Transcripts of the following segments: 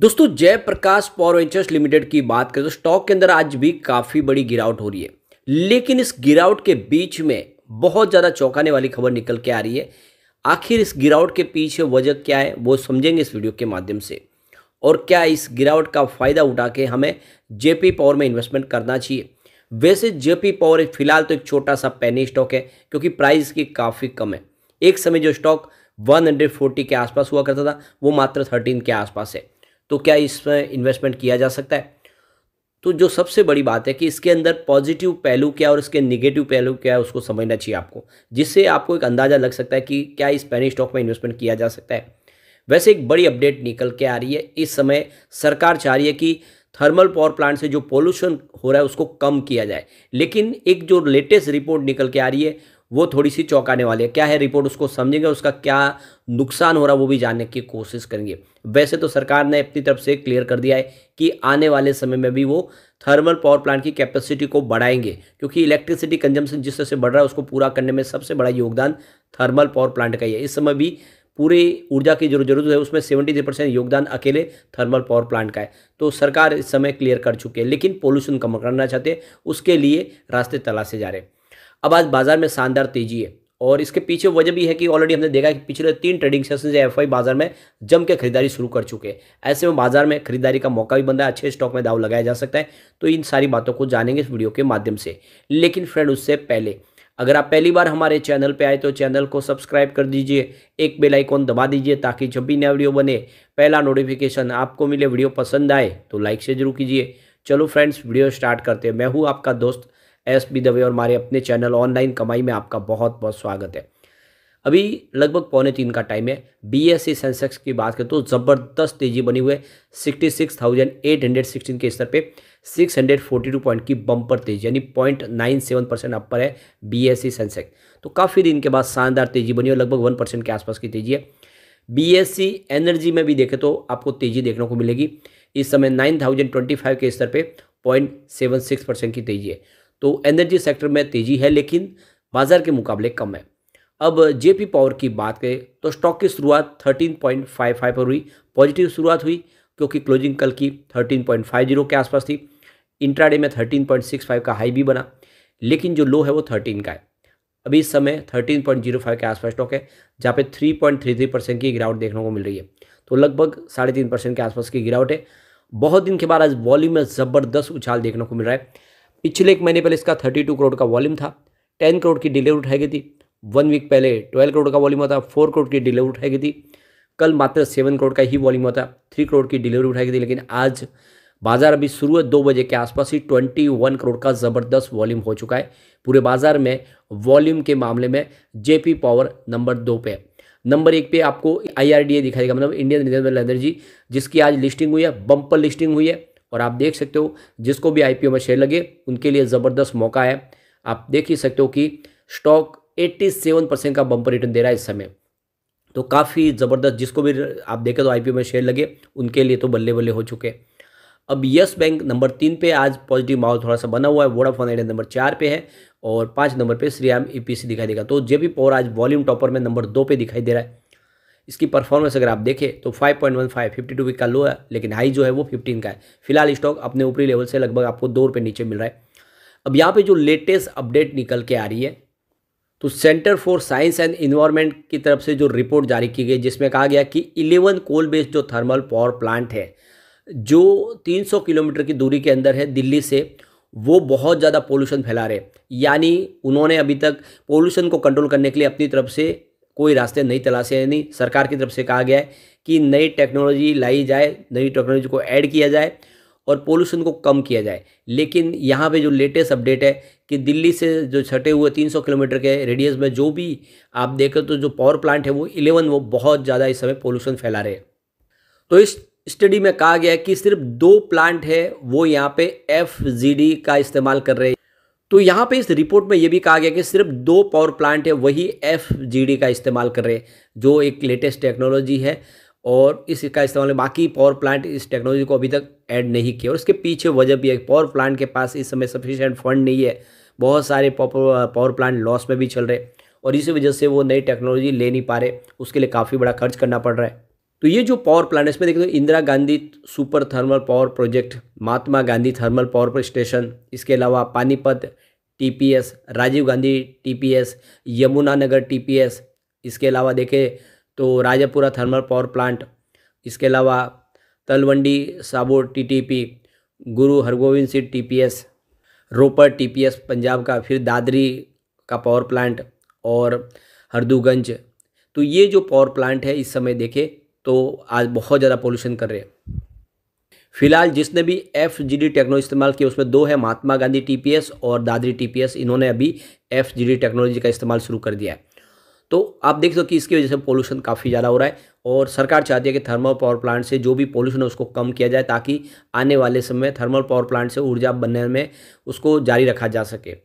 दोस्तों Jayaprakash power ventures limited की बात करें तो स्टॉक के अंदर आज भी काफ़ी बड़ी गिरावट हो रही है लेकिन इस गिरावट के बीच में बहुत ज़्यादा चौंकाने वाली खबर निकल के आ रही है आखिर इस गिरावट के पीछे वजह क्या है वो समझेंगे इस वीडियो के माध्यम से और क्या इस गिरावट का फ़ायदा उठा के हमें जेपी पावर में इन्वेस्टमेंट करना चाहिए वैसे जेपी पावर फिलहाल तो एक छोटा सा पैनी स्टॉक है क्योंकि प्राइस की काफ़ी कम है एक समय जो स्टॉक 140 के आसपास हुआ करता था वो मात्र 13 के आसपास है तो क्या इसमें इन्वेस्टमेंट किया जा सकता है तो जो सबसे बड़ी बात है कि इसके अंदर पॉजिटिव पहलू क्या और इसके निगेटिव पहलू क्या है उसको समझना चाहिए आपको जिससे आपको एक अंदाज़ा लग सकता है कि क्या इस पैनी स्टॉक में इन्वेस्टमेंट किया जा सकता है वैसे एक बड़ी अपडेट निकल के आ रही है इस समय सरकार चाह रही है कि थर्मल पावर प्लांट से जो पोल्यूशन हो रहा है उसको कम किया जाए लेकिन एक जो लेटेस्ट रिपोर्ट निकल के आ रही है वो थोड़ी सी चौंकाने वाली है क्या है रिपोर्ट उसको समझेंगे उसका क्या नुकसान हो रहा वो भी जानने की कोशिश करेंगे वैसे तो सरकार ने अपनी तरफ से क्लियर कर दिया है कि आने वाले समय में भी वो थर्मल पावर प्लांट की कैपेसिटी को बढ़ाएंगे क्योंकि इलेक्ट्रिसिटी कंजम्पशन जिस तरह से बढ़ रहा है उसको पूरा करने में सबसे बड़ा योगदान थर्मल पावर प्लांट का ही है इस समय भी पूरी ऊर्जा की जो जरूरत है उसमें सेवेंटी थ्री परसेंट योगदान अकेले थर्मल पावर प्लांट का है तो सरकार इस समय क्लियर कर चुकी है लेकिन पोल्यूशन कम करना चाहते हैं उसके लिए रास्ते तलाशे जा रहे हैं अब आज बाजार में शानदार तेजी है और इसके पीछे वजह भी है कि ऑलरेडी हमने देखा कि पिछले तीन ट्रेडिंग सेशन से एफ बाजार में जम के खरीदारी शुरू कर चुके हैं ऐसे में बाजार में खरीदारी का मौका भी बन रहा है अच्छे स्टॉक में दाव लगाया जा सकता है तो इन सारी बातों को जानेंगे इस वीडियो के माध्यम से लेकिन फ्रेंड उससे पहले अगर आप पहली बार हमारे चैनल पे आए तो चैनल को सब्सक्राइब कर दीजिए एक बेल आइकॉन दबा दीजिए ताकि जब भी नया वीडियो बने पहला नोटिफिकेशन आपको मिले वीडियो पसंद आए तो लाइक से जरूर कीजिए चलो फ्रेंड्स वीडियो स्टार्ट करते हैं मैं हूँ आपका दोस्त एस बी दवे और हमारे अपने चैनल ऑनलाइन कमाई में आपका बहुत बहुत स्वागत है अभी लगभग पौने तीन का टाइम है बी एस सी सेंसेक्स की बात करें तो ज़बरदस्त तेजी बनी हुई है sixty six thousand eight hundred sixteen के स्तर पे six hundred forty two point की बम्पर तेजी यानी पॉइंट नाइन सेवन परसेंट अपर है बी एस सी सेंसेक्स तो काफ़ी दिन के बाद शानदार तेजी बनी है लगभग वन परसेंट के आसपास की तेजी है बीएससी एनर्जी e में भी देखें तो आपको तेजी देखने को मिलेगी इस समय नाइन थाउजेंड ट्वेंटी फाइव के स्तर पर पॉइंट सेवन सिक्स परसेंट की तेजी है तो एनर्जी सेक्टर में तेज़ी है लेकिन बाजार के मुकाबले कम है अब जेपी पावर की बात करें तो स्टॉक की शुरुआत 13.55 पर हुई पॉजिटिव शुरुआत हुई क्योंकि क्लोजिंग कल की 13.50 के आसपास थी इंट्राडे में 13.65 का हाई भी बना लेकिन जो लो है वो 13 का है अभी इस समय 13.05 के आसपास स्टॉक है जहाँ पे 3.33 परसेंट की गिरावट देखने को मिल रही है तो लगभग साढ़े तीन परसेंट के आसपास की गिरावट है बहुत दिन के बाद आज वॉल्यूम में ज़बरदस्त उछाल देखने को मिल रहा है पिछले एक महीने पहले इसका थर्टी टू करोड़ का वॉल्यूम था टेन करोड़ की डिलीवरी उठाई गई थी वन वीक पहले ट्वेल्व करोड़ का वॉल्यूम था फोर करोड़ की डिलीवरी उठाई गई थी कल मात्र सेवन करोड़ का ही वॉल्यूम होता थ्री करोड़ की डिलीवरी उठाई गई थी लेकिन आज बाजार अभी शुरू है दो बजे के आसपास ही ट्वेंटी वन करोड़ का ज़बरदस्त वॉल्यूम हो चुका है पूरे बाजार में वॉल्यूम के मामले में जेपी पावर नंबर दो पे नंबर एक पे आपको आई आईआरडीए दिखाई देगा मतलब इंडियन रिजर्व एनर्जी जिसकी आज लिस्टिंग हुई है बम्पर लिस्टिंग हुई है और आप देख सकते हो जिसको भी आईपीओ में शेयर लगे उनके लिए ज़बरदस्त मौका है आप देख ही सकते हो कि स्टॉक 87 परसेंट का बम्पर रिटर्न दे रहा है इस समय तो काफ़ी ज़बरदस्त जिसको भी आप देखें तो आईपीओ में शेयर लगे उनके लिए तो बल्ले बल्ले हो चुके हैं अब यस बैंक नंबर तीन पे आज पॉजिटिव माहौल थोड़ा सा बना हुआ है वोडाफोन आइडिया नंबर चार पे है और पाँच नंबर पे श्रीराम ईपीसी e दिखाई देगा तो जे भी पावर आज वॉल्यूम टॉपर में नंबर दो पे दिखाई दे रहा है इसकी परफॉर्मेंस अगर आप देखें तो 5.15 52 वीक का लो है लेकिन हाई जो है वो 15 का है फिलहाल स्टॉक अपने ऊपरी लेवल से लगभग आपको दो रुपये नीचे मिल रहा है अब यहाँ पे जो लेटेस्ट अपडेट निकल के आ रही है तो Centre for Science and Environment की तरफ से जो रिपोर्ट जारी की गई जिसमें कहा गया कि इलेवन कोल बेस्ड जो थर्मल पावर प्लांट है जो तीन किलोमीटर की दूरी के अंदर है दिल्ली से वो बहुत ज़्यादा पोल्यूशन फैला रहे यानी उन्होंने अभी तक पोल्यूशन को कंट्रोल करने के लिए अपनी तरफ से कोई रास्ते नहीं तलाशे यानी सरकार की तरफ से कहा गया है कि नई टेक्नोलॉजी लाई जाए नई टेक्नोलॉजी को ऐड किया जाए और पोल्यूशन को कम किया जाए लेकिन यहाँ पे जो लेटेस्ट अपडेट है कि दिल्ली से जो छठे हुए 300 किलोमीटर के रेडियस में जो भी आप देखें तो जो पावर प्लांट है वो इलेवन वो बहुत ज़्यादा इस समय पोल्यूशन फैला रहे हैं तो इस स्टडी में कहा गया है कि सिर्फ दो प्लांट है वो यहाँ पे एफ का इस्तेमाल कर रहे हैं तो यहाँ पे इस रिपोर्ट में ये भी कहा गया कि सिर्फ दो पावर प्लांट है वही एफ का इस्तेमाल कर रहे जो एक लेटेस्ट टेक्नोलॉजी है और इसका इस्तेमाल बाकी पावर प्लांट इस टेक्नोलॉजी को अभी तक ऐड नहीं किया और इसके पीछे वजह भी है पावर प्लांट के पास इस समय सफिशेंट फंड नहीं है बहुत सारे पावर प्लांट लॉस में भी चल रहे और इसी वजह से वो नई टेक्नोलॉजी ले नहीं पा रहे उसके लिए काफ़ी बड़ा खर्च करना पड़ रहा है तो ये जो पावर प्लांट इसमें देखते हो Indira Gandhi super thermal power project Mahatma Gandhi thermal power station इसके अलावा Panipat TPS Rajiv Gandhi TPS Yamunanagar TPS इसके अलावा देखें तो राजापुरा थर्मल पावर प्लांट इसके अलावा Talwandi Sabo TTP Guru Hargobind Singh TPS Ropar TPS Punjab का फिर दादरी का पावर प्लांट और हरदूगंज तो ये जो पावर प्लांट है इस समय देखें तो आज बहुत ज़्यादा पॉल्यूशन कर रहे हैं फिलहाल जिसने भी एफ जी डी टेक्नोलॉजी इस्तेमाल की उसमें दो है Mahatma Gandhi T P S और दादरी टी पी एस इन्होंने अभी एफ जी डी टेक्नोलॉजी का इस्तेमाल शुरू कर दिया है तो आप देख सकते हो कि इसकी वजह से पोल्यूशन काफ़ी ज़्यादा हो रहा है और सरकार चाहती है कि थर्मल पावर प्लांट से जो भी पोल्यूशन है उसको कम किया जाए ताकि आने वाले समय थर्मल पावर प्लांट से ऊर्जा बनने में उसको जारी रखा जा सके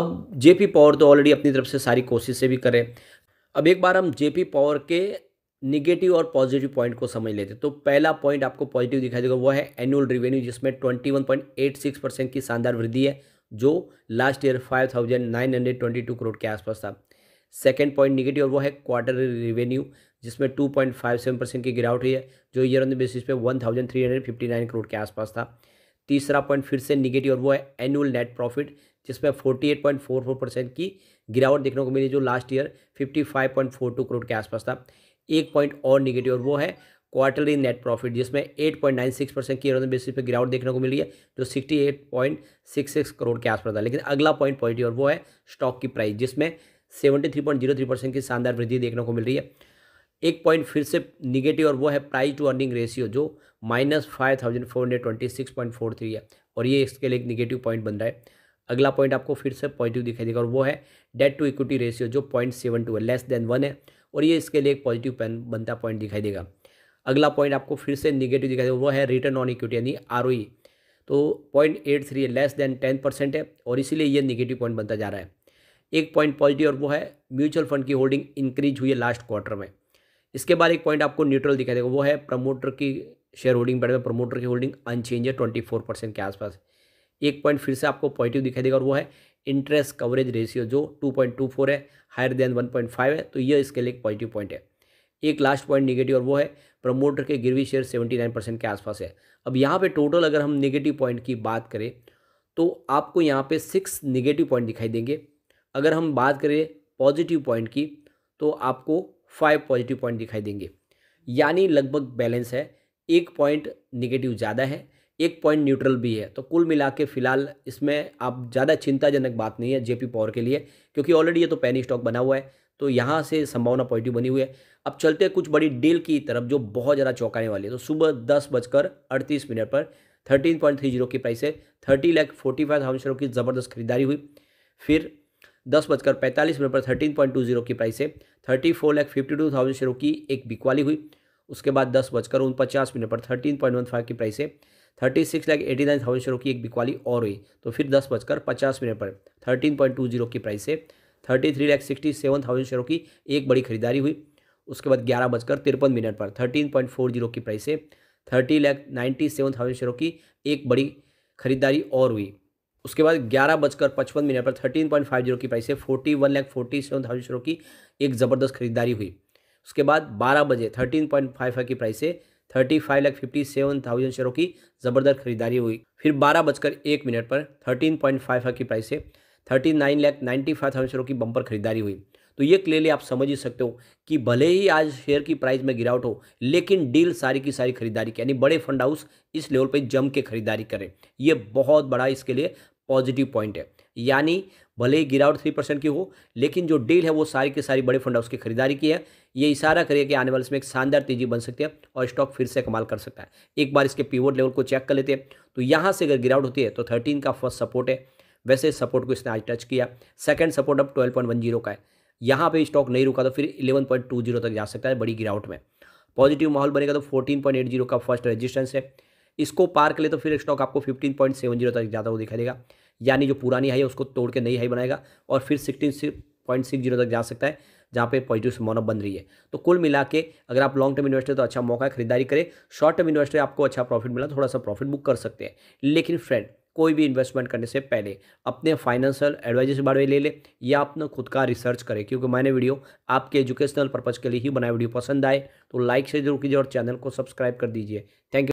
अब जेपी पावर तो ऑलरेडी अपनी तरफ से सारी कोशिशें भी करें अब एक बार हम जेपी पावर के निगेटिव और पॉजिटिव पॉइंट को समझ लेते तो पहला पॉइंट आपको पॉजिटिव दिखाई देगा वो है एनुअल रिवेन्यू जिसमें twenty one point eight six percent की शानदार वृद्धि है जो last year five thousand nine hundred twenty two crore के आसपास था सेकेंड पॉइंट निगेटिव और वो है क्वार्टर रेवेन्यू जिसमें two point five seven percent की गिरावट हुई है जो ईयर ऑन द बेसिस पे one thousand three hundred fifty nine crore के आसपास था तीसरा पॉइंट फिर से निगेटिव और वो है एनुअल नेट प्रॉफिट जिसमें forty eight point four four percent की गिरावट देखने को मिली जो last year fifty five point four two crore के आसपास था एक पॉइंट और निगेटिव और वो है क्वार्टरली नेट प्रॉफिट जिसमें 8.96 परसेंट की एरोन बेसिस पे गिरावट देखने को मिली है जो 68.66 करोड़ के आसपास था लेकिन अगला पॉइंट पॉजिटिव और वो है स्टॉक की प्राइस जिसमें 73.03 परसेंट की शानदार वृद्धि देखने को मिल रही है एक पॉइंट फिर से निगेटिव और वो है प्राइस टू अर्निंग रेशियो जो minus five thousand four hundred twenty six point four three है और ये इसके लिए एक निगेटिव पॉइंट बन रहा है अगला पॉइंट आपको फिर से पॉजिटिव दिखाई देगा और वो है डेट टू इक्विटी रेशियो जो पॉइंट सेवन टू है लेस देन वन है और ये इसके लिए एक पॉजिटिव पेन बनता पॉइंट दिखाई देगा अगला पॉइंट आपको फिर से निगेटिव दिखाई देगा वो है रिटर्न ऑन इक्विटी यानी आर e। तो पॉइंट एट थ्री है लेस देन टेन परसेंट है और इसीलिए ये निगेटिव पॉइंट बनता जा रहा है एक पॉइंट पॉजिटिव और वो है म्यूचुअल फंड की होल्डिंग इंक्रीज हुई है लास्ट क्वार्टर में इसके बाद एक पॉइंट आपको न्यूट्रल दिखाई देगा वो है प्रमोटर की शेयर होल्डिंग बढ़ प्रमोटर की होल्डिंग अनचेंज है ट्वेंटी फोर परसेंट के आसपास एक पॉइंट फिर से आपको पॉजिटिव दिखाई देगा और वो है इंटरेस्ट कवरेज रेशियो जो 2.24 है हायर देन 1.5 है तो ये इसके लिए एक पॉजिटिव पॉइंट है एक लास्ट पॉइंट निगेटिव और वो है प्रमोटर के गिरवी शेयर 79 परसेंट के आसपास है अब यहाँ पे टोटल अगर हम निगेटिव पॉइंट की बात करें तो आपको यहाँ पे सिक्स निगेटिव पॉइंट दिखाई देंगे अगर हम बात करें पॉजिटिव पॉइंट की तो आपको फाइव पॉजिटिव पॉइंट दिखाई देंगे यानी लगभग बैलेंस है एक पॉइंट निगेटिव ज़्यादा है एक पॉइंट न्यूट्रल भी है तो कुल मिला के फिलहाल इसमें आप ज़्यादा चिंताजनक बात नहीं है जेपी पावर के लिए क्योंकि ऑलरेडी ये तो पैनी स्टॉक बना हुआ है तो यहाँ से संभावना पॉजिटिव बनी हुई है अब चलते हैं कुछ बड़ी डील की तरफ जो बहुत ज़्यादा चौंकाने वाली है तो सुबह दस बजकर अड़तीस मिनट पर थर्टीन पॉइंट थ्री जीरो की प्राइस है thirty lakh forty five thousand शेयरों की ज़बरदस्त खरीदारी हुई फिर दस बजकर पैंतालीस मिनट पर थर्टीन पॉइंट टू जीरो की प्राइस है thirty four lakh fifty two thousand शेयरों की एक बिकवाली हुई उसके बाद दस बजकर उनपचास मिनट पर थर्टीन पॉइंट वन फाइव की प्राइस है thirty six lakh eighty nine thousand शेयरों की एक बिकवाली और हुई तो फिर दस बजकर पचास मिनट पर थर्टीन पॉइंट टू जीरो की प्राइस से thirty three lakh sixty seven thousand शेयरों की एक बड़ी खरीदारी हुई उसके बाद ग्यारह बजकर तिरपन मिनट पर थर्टीन पॉइंट फोर जीरो की प्राइस से thirty lakh ninety seven thousand शेयरों की एक बड़ी खरीदारी और हुई उसके बाद ग्यारह बजकर पचपन मिनट पर थर्टीन पॉइंट फाइव जीरो की प्राइस से forty one lakh forty seven thousand शेयरों की एक ज़बरदस्त खरीदारी हुई उसके बाद बारह बजे थर्टीन पॉइंट फाइव फाइव की प्राइस से thirty five lakh fifty seven thousand शेयरों की ज़बरदस्त खरीदारी हुई फिर बारह बजकर एक मिनट पर थर्टीन पॉइंट फाइव की प्राइस से thirty nine lakh ninety five thousand शेयरों की बंपर खरीदारी हुई तो ये क्लियरली आप समझ ही सकते हो कि भले ही आज शेयर की प्राइस में गिरावट हो लेकिन डील सारी की सारी खरीदारी की यानी बड़े फंड हाउस इस लेवल पर जम के खरीदारी करें ये बहुत बड़ा इसके लिए पॉजिटिव पॉइंट है यानी भले ही गिरावट थ्री परसेंट की हो लेकिन जो डील है वो सारी के सारी बड़े फंड हाउस की खरीदारी की है ये इशारा करिए कि आने वाले इसमें एक शानदार तेजी बन सकती है और स्टॉक फिर से कमाल कर सकता है एक बार इसके पीवोट लेवल को चेक कर लेते हैं तो यहाँ से अगर गिरावट होती है तो थर्टीन का फर्स्ट सपोर्ट है वैसे सपोर्ट को इसने आज टच किया सेकेंड सपोर्ट अब ट्वेल्व का है यहाँ पर स्टॉक नहीं रुका तो फिर इलेवन तक जा सकता है बड़ी गिरावट में पॉजिटिव माहौल बनेगा तो फोर्टीन का फर्स्ट रजिस्टेंस है इसको पार कर ले तो फिर स्टॉक आपको फिफ्टीन पॉइंट सेवन जीरो तक ज्यादा वो दिखाई देगा यानी जो पुरानी हाई है उसको तोड़ के नई हाई बनाएगा और फिर सिक्सटीन पॉइंट सिक्स जीरो तक जा सकता है जहाँ पे पॉजिटिव समोना बन रही है तो कुल मिला के अगर आप लॉन्ग टर्म इन्वेस्टर तो अच्छा मौका है खरीदारी करें शॉर्ट टर्म इन्वेस्टर आपको अच्छा प्रॉफिट मिला थोड़ा सा प्रॉफिट बुक कर सकते हैं लेकिन फ्रेंड कोई भी इन्वेस्टमेंट करने से पहले अपने फाइनेंशियल एडवाइजर से बारे में ले ले या अपना खुद का रिसर्च करें क्योंकि मैंने वीडियो आपके एजुकेशनल पर्पज़ के लिए ही बनाया वीडियो पसंद आए तो लाइक से जरूर कीजिए और चैनल को सब्सक्राइब कर दीजिए थैंक यू